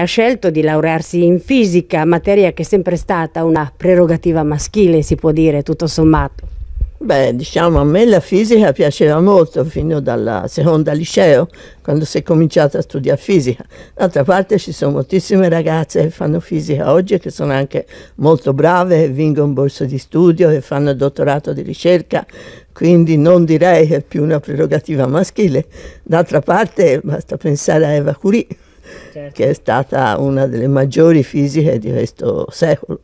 Ha scelto di laurearsi in fisica, materia che è sempre stata una prerogativa maschile, si può dire, tutto sommato. Beh, diciamo, a me la fisica piaceva molto fino dalla seconda liceo, quando si è cominciata a studiare fisica. D'altra parte ci sono moltissime ragazze che fanno fisica oggi, che sono anche molto brave, che un borso di studio, e fanno il dottorato di ricerca, quindi non direi che è più una prerogativa maschile. D'altra parte basta pensare a Eva Curie certo. che è stata una delle maggiori fisiche di questo secolo.